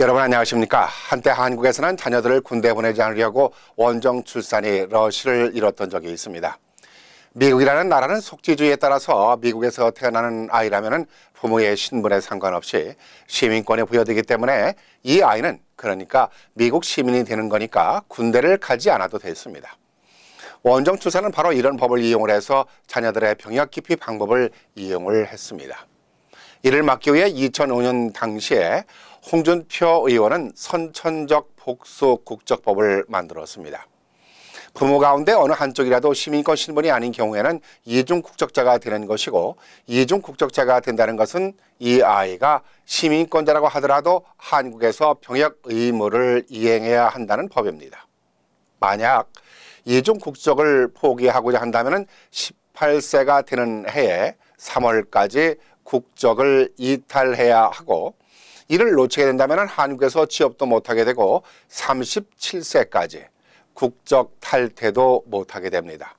여러분 안녕하십니까. 한때 한국에서는 자녀들을 군대 보내지 않으려고 원정 출산이 러시를 이뤘던 적이 있습니다. 미국이라는 나라는 속지주의에 따라서 미국에서 태어나는 아이라면 부모의 신분에 상관없이 시민권이 부여되기 때문에 이 아이는 그러니까 미국 시민이 되는 거니까 군대를 가지 않아도 됐습니다. 원정 출산은 바로 이런 법을 이용을 해서 자녀들의 병역 기피 방법을 이용을 했습니다. 이를 막기 위해 2005년 당시에 홍준표 의원은 선천적 복수 국적법을 만들었습니다. 부모 가운데 어느 한쪽이라도 시민권 신분이 아닌 경우에는 이중 국적자가 되는 것이고 이중 국적자가 된다는 것은 이 아이가 시민권자라고 하더라도 한국에서 병역 의무를 이행해야 한다는 법입니다. 만약 이중 국적을 포기하고자 한다면 18세가 되는 해에 3월까지 국적을 이탈해야 하고 이를 놓치게 된다면 한국에서 취업도 못하게 되고 37세까지 국적 탈퇴도 못하게 됩니다.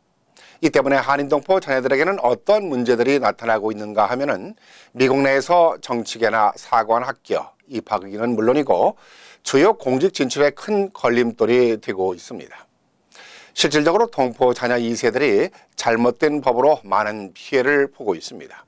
이 때문에 한인동포 자녀들에게는 어떤 문제들이 나타나고 있는가 하면은 미국 내에서 정치계나 사관 학교 입학 위기는 물론이고 주요 공직 진출에 큰 걸림돌이 되고 있습니다. 실질적으로 동포 자녀 2세들이 잘못된 법으로 많은 피해를 보고 있습니다.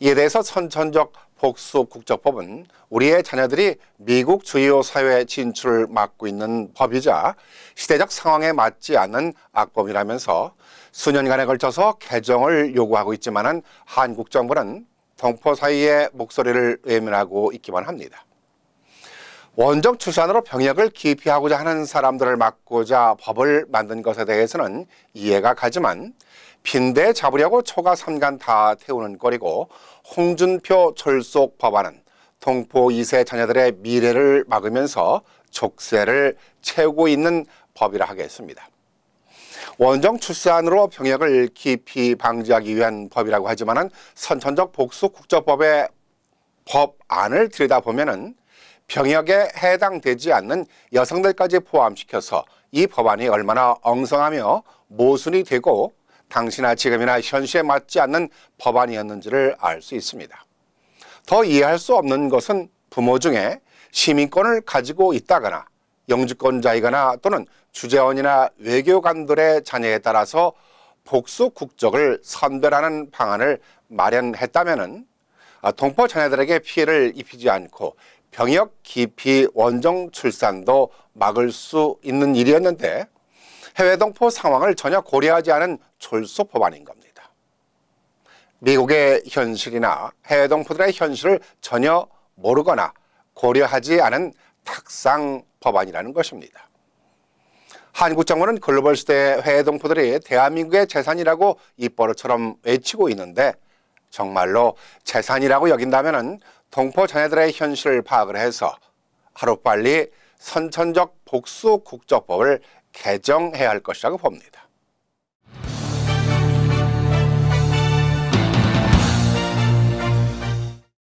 이에 대해서 선천적 복수 국적법은 우리의 자녀들이 미국 주요 사회 진출을 막고 있는 법이자 시대적 상황에 맞지 않는 악법이라면서 수년간에 걸쳐서 개정을 요구하고 있지만은 한국 정부는 동포 사이의 목소리를 외면하고 있기만 합니다. 원적 출산으로 병역을 기피하고자 하는 사람들을 막고자 법을 만든 것에 대해서는 이해가 가지만 빈대 잡으려고 초가 삼간 다 태우는 꼴이고 홍준표 철속 법안은 동포 2세 자녀들의 미래를 막으면서 족쇄를 채우고 있는 법이라 하겠습니다. 원정 출산으로 병역을 깊이 방지하기 위한 법이라고 하지만 선천적 복수 국적법의 법안을 들여다보면 은 병역에 해당되지 않는 여성들까지 포함시켜서 이 법안이 얼마나 엉성하며 모순이 되고 당신의 지금이나 현실에 맞지 않는 법안이었는지를 알 수 있습니다. 더 이해할 수 없는 것은 부모 중에 시민권을 가지고 있다거나 영주권자이거나 또는 주재원이나 외교관들의 자녀에 따라서 복수 국적을 선별하는 방안을 마련했다면 아, 동포 자녀들에게 피해를 입히지 않고 병역 기피 원정 출산도 막을 수 있는 일이었는데 해외 동포 상황을 전혀 고려하지 않은 졸소 법안인 겁니다. 미국의 현실이나 해외 동포들의 현실을 전혀 모르거나 고려하지 않은 탁상 법안이라는 것입니다. 한국 정부는 글로벌 시대의 해외 동포들이 대한민국의 재산이라고 입버릇처럼 외치고 있는데 정말로 재산이라고 여긴다면 동포 자녀들의 현실을 파악을 해서 하루빨리 선천적 복수 국적법을 개정해야 할 것이라고 봅니다.